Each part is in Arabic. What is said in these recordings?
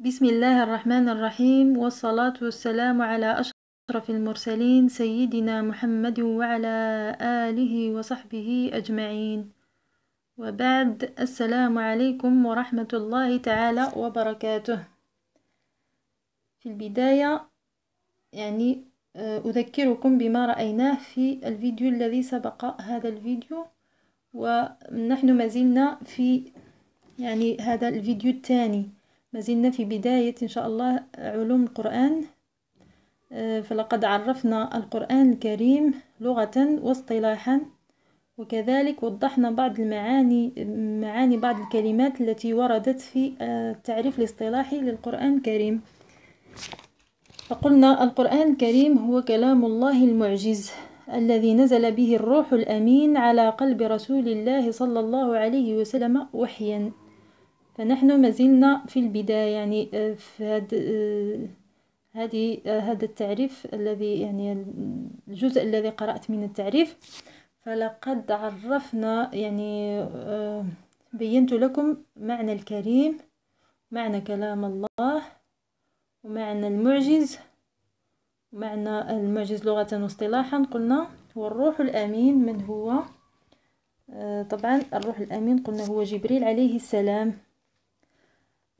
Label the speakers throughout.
Speaker 1: بسم الله الرحمن الرحيم والصلاة والسلام على أشرف المرسلين سيدنا محمد وعلى آله وصحبه أجمعين وبعد السلام عليكم ورحمة الله تعالى وبركاته في البداية يعني أذكركم بما رأيناه في الفيديو الذي سبق هذا الفيديو ونحن ما زلنا في يعني هذا الفيديو الثاني ما زلنا في بداية إن شاء الله علوم القرآن آه، فلقد عرفنا القرآن الكريم لغة واصطلاحا وكذلك وضحنا بعض المعاني معاني بعض الكلمات التي وردت في آه، التعريف الاصطلاحي للقرآن الكريم فقلنا القرآن الكريم هو كلام الله المعجز الذي نزل به الروح الأمين على قلب رسول الله صلى الله عليه وسلم وحيا فنحن مازلنا في البداية يعني آه، في هاد هذه آه، آه، هذا التعريف الذي يعني الجزء الذي قرأت من التعريف فلقد عرفنا يعني بينت لكم معنى الكريم معنى كلام الله ومعنى المعجز معنى المعجز لغة واصطلاحا قلنا هو الروح الأمين من هو طبعا الروح الأمين قلنا هو جبريل عليه السلام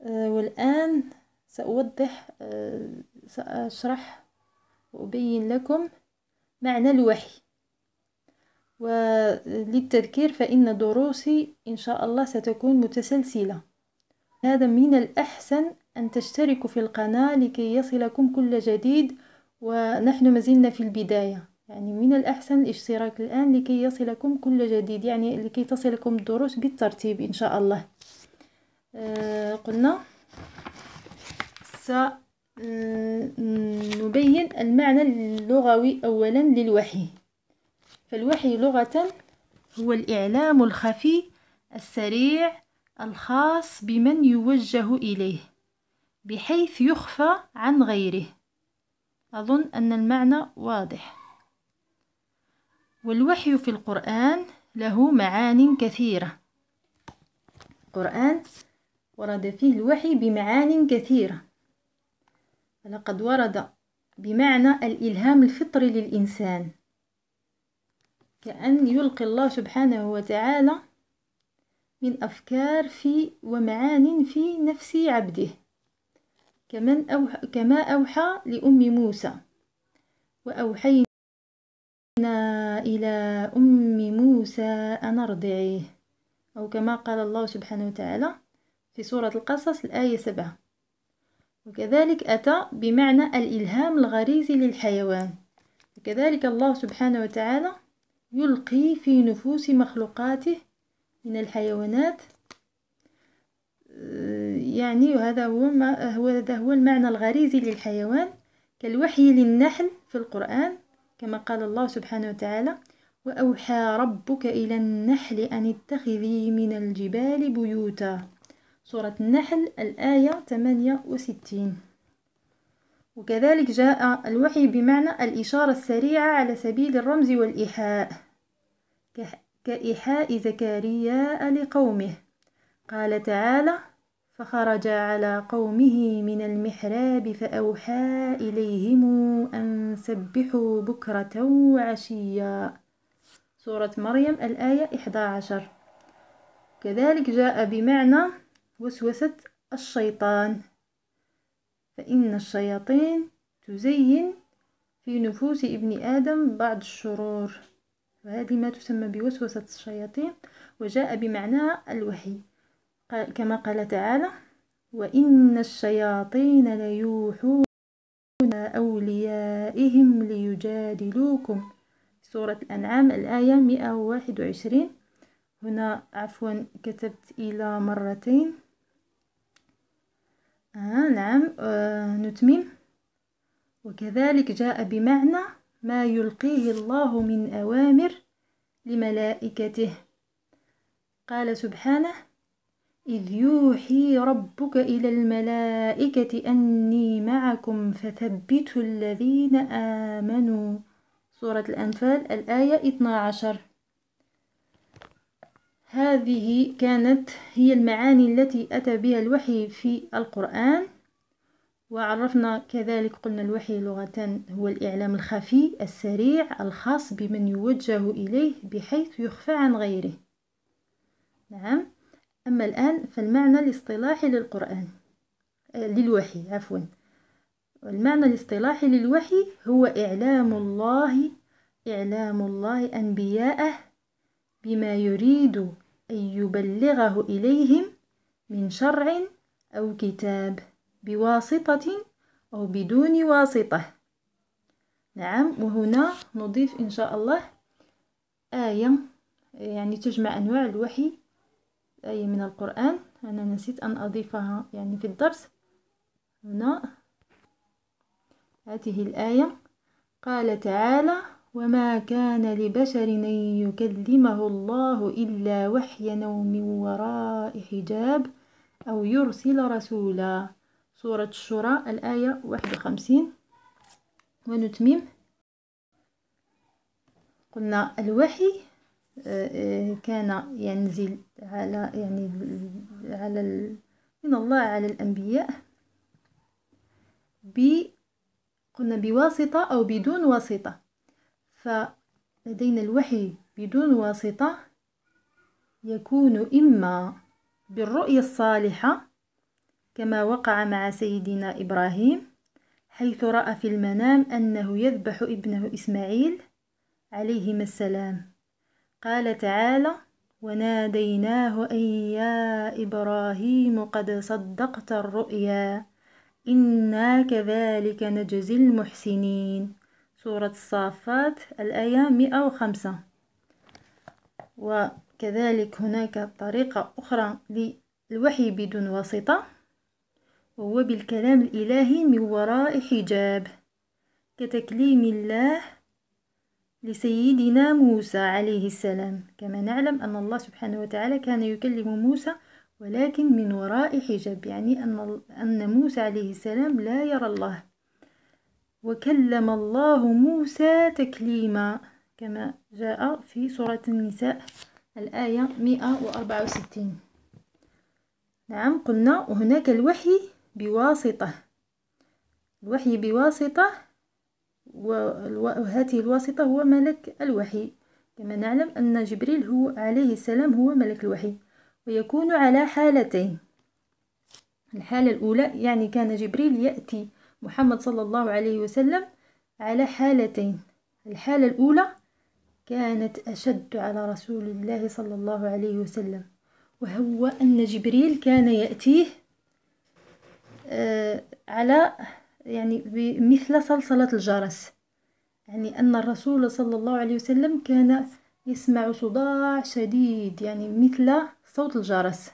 Speaker 1: آه، والآن سأوضح آه، سأشرح وأبين لكم معنى الوحي وللتذكير فإن دروسي إن شاء الله ستكون متسلسلة هذا من الأحسن أن تشتركوا في القناة لكي يصلكم كل جديد ونحن مازلنا في البداية يعني من الأحسن الاشتراك الآن لكي يصلكم كل جديد يعني لكي تصلكم الدروس بالترتيب إن شاء الله آه، قلنا سنبين المعنى اللغوي أولا للوحي فالوحي لغة هو الإعلام الخفي السريع الخاص بمن يوجه إليه بحيث يخفى عن غيره أظن أن المعنى واضح والوحي في القرآن له معان كثيرة القرآن ورد فيه الوحي بمعان كثيرة فلقد ورد بمعنى الإلهام الفطري للإنسان كأن يلقي الله سبحانه وتعالى من أفكار في ومعان في نفس عبده كمن أوح كما أوحى لأم موسى وأوحينا إلى أم موسى أن ارضعيه أو كما قال الله سبحانه وتعالى في سورة القصص الآية سبعة وكذلك أتى بمعنى الإلهام الغريزي للحيوان وكذلك الله سبحانه وتعالى يلقي في نفوس مخلوقاته من الحيوانات آه، يعني هذا هو ما هو هذا هو المعنى الغريزي للحيوان كالوحي للنحل في القرآن كما قال الله سبحانه وتعالى وأوحى ربك إلى النحل أن اتخذي من الجبال بيوتا سورة النحل الآية 68 وكذلك جاء الوحي بمعنى الإشارة السريعة على سبيل الرمز والإيحاء كإيحاء زكريا لقومه قال تعالى فخرج على قومه من المحراب فأوحى إليهم أن سبحوا بكرة وعشيا سورة مريم الآية 11 كذلك جاء بمعنى وسوسة الشيطان فإن الشياطين تزين في نفوس ابن آدم بعض الشرور وهذه ما تسمى بوسوسة الشياطين وجاء بمعنى الوحي كما قال تعالى وإن الشياطين ليوحون أوليائهم ليجادلوكم سورة الأنعام الآية 121 هنا عفوا كتبت إلى مرتين آه نعم آه نتمم وكذلك جاء بمعنى ما يلقيه الله من أوامر لملائكته قال سبحانه إذ يوحي ربك إلى الملائكة أني معكم فثبتوا الذين آمنوا سورة الأنفال الآية 12 هذه كانت هي المعاني التي أتى بها الوحي في القرآن وعرفنا كذلك قلنا الوحي لغة هو الإعلام الخفي السريع الخاص بمن يوجه إليه بحيث يخفى عن غيره نعم أما الآن فالمعنى الاصطلاحي للقرآن آه، للوحي عفوا المعنى الاصطلاحي للوحي هو إعلام الله إعلام الله أنبياءه بما يريد أن يبلغه إليهم من شرع أو كتاب بواسطة أو بدون واسطة نعم وهنا نضيف إن شاء الله آية يعني تجمع أنواع الوحي آية من القرآن أنا نسيت أن أضيفها يعني في الدرس هنا هذه الآية قال تعالى وما كان لبشر ان يكلمه الله الا وحي نوم من وراء حجاب او يرسل رسولا سوره الشورى الايه 51 ونتمم قلنا الوحي آه، آه، كان ينزل على يعني على من الله على الانبياء ب قلنا بواسطه او بدون واسطه فلدينا الوحي بدون واسطة يكون إما بالرؤية الصالحة كما وقع مع سيدنا إبراهيم حيث رأى في المنام أنه يذبح ابنه إسماعيل عليهما السلام قال تعالى وناديناه أن يا إبراهيم قد صدقت الرؤيا إنا كذلك نجزي المحسنين سورة الصافات الآية 105 وكذلك هناك طريقة أخرى للوحي بدون واسطة وهو بالكلام الإلهي من وراء حجاب كتكليم الله لسيدنا موسى عليه السلام كما نعلم أن الله سبحانه وتعالى كان يكلم موسى ولكن من وراء حجاب يعني أن موسى عليه السلام لا يرى الله وكلم الله موسى تكليما كما جاء في سورة النساء الآية 164 نعم قلنا هناك الوحي بواسطة الوحي بواسطة وهذه الواسطة هو ملك الوحي كما نعلم أن جبريل هو عليه السلام هو ملك الوحي ويكون على حالتين الحالة الأولى يعني كان جبريل يأتي محمد صلى الله عليه وسلم على حالتين الحالة الأولى كانت أشد على رسول الله صلى الله عليه وسلم وهو أن جبريل كان يأتيه آه، على يعني مثل صلصلة الجرس يعني أن الرسول صلى الله عليه وسلم كان يسمع صداع شديد يعني مثل صوت الجرس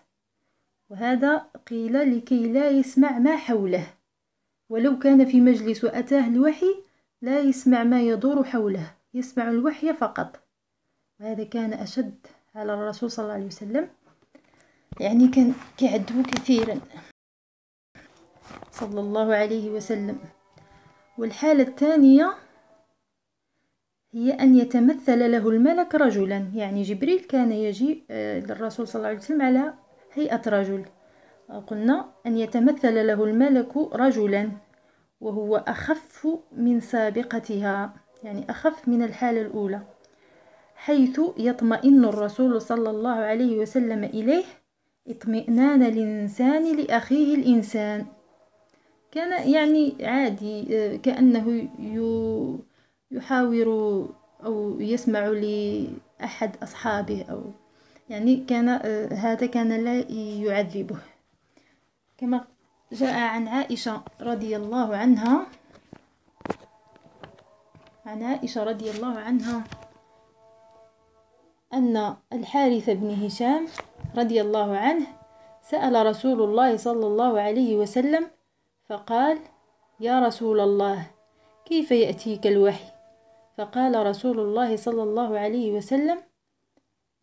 Speaker 1: وهذا قيل لكي لا يسمع ما حوله ولو كان في مجلس وأتاه الوحي لا يسمع ما يدور حوله يسمع الوحي فقط وهذا كان أشد على الرسول صلى الله عليه وسلم يعني كان كيعدو كثيرا صلى الله عليه وسلم والحالة الثانية هي أن يتمثل له الملك رجلا يعني جبريل كان يجي آه، للرسول صلى الله عليه وسلم على هيئة رجل قلنا أن يتمثل له الملك رجلا وهو أخف من سابقتها يعني أخف من الحالة الأولى حيث يطمئن الرسول صلى الله عليه وسلم إليه اطمئنان الإنسان لأخيه الإنسان كان يعني عادي كأنه يحاور أو يسمع لأحد أصحابه أو يعني كان هذا كان لا يعذبه كما جاء عن عائشة رضي الله عنها عن عائشة رضي الله عنها أن الحارث بن هشام رضي الله عنه سأل رسول الله صلى الله عليه وسلم فقال يا رسول الله كيف يأتيك الوحي فقال رسول الله صلى الله عليه وسلم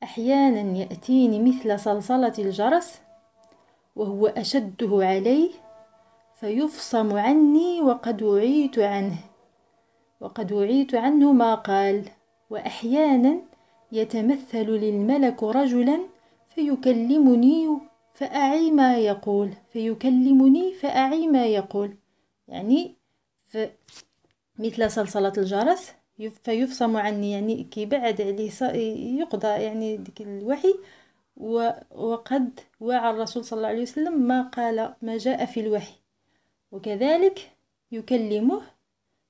Speaker 1: أحيانا يأتيني مثل صلصلة الجرس وهو أشده عليه فيفصم عني وقد وعيت عنه وقد وعيت عنه ما قال وأحيانا يتمثل للملك رجلا فيكلمني فأعي ما يقول فيكلمني فأعي ما يقول يعني ف مثل صلصلة الجرس فيفصم عني يعني كيبعد عليه يقضى يعني ديك الوحي وقد وعى الرسول صلى الله عليه وسلم ما قال ما جاء في الوحي وكذلك يكلمه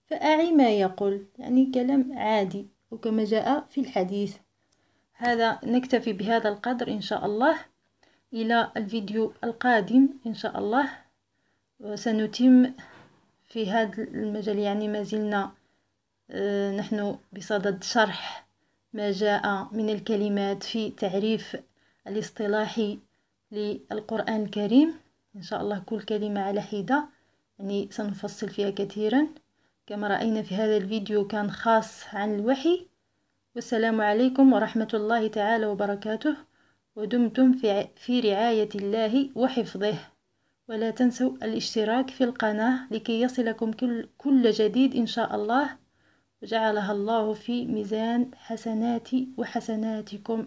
Speaker 1: فأعي ما يقول يعني كلام عادي وكما جاء في الحديث هذا نكتفي بهذا القدر إن شاء الله إلى الفيديو القادم إن شاء الله وسنتم في هذا المجال يعني ما زلنا آه، نحن بصدد شرح ما جاء من الكلمات في تعريف الاصطلاحي للقرآن الكريم إن شاء الله كل كلمة على حدة يعني سنفصل فيها كثيرا كما رأينا في هذا الفيديو كان خاص عن الوحي والسلام عليكم ورحمة الله تعالى وبركاته ودمتم في, في رعاية الله وحفظه ولا تنسوا الاشتراك في القناة لكي يصلكم كل, كل جديد إن شاء الله وجعلها الله في ميزان حسناتي وحسناتكم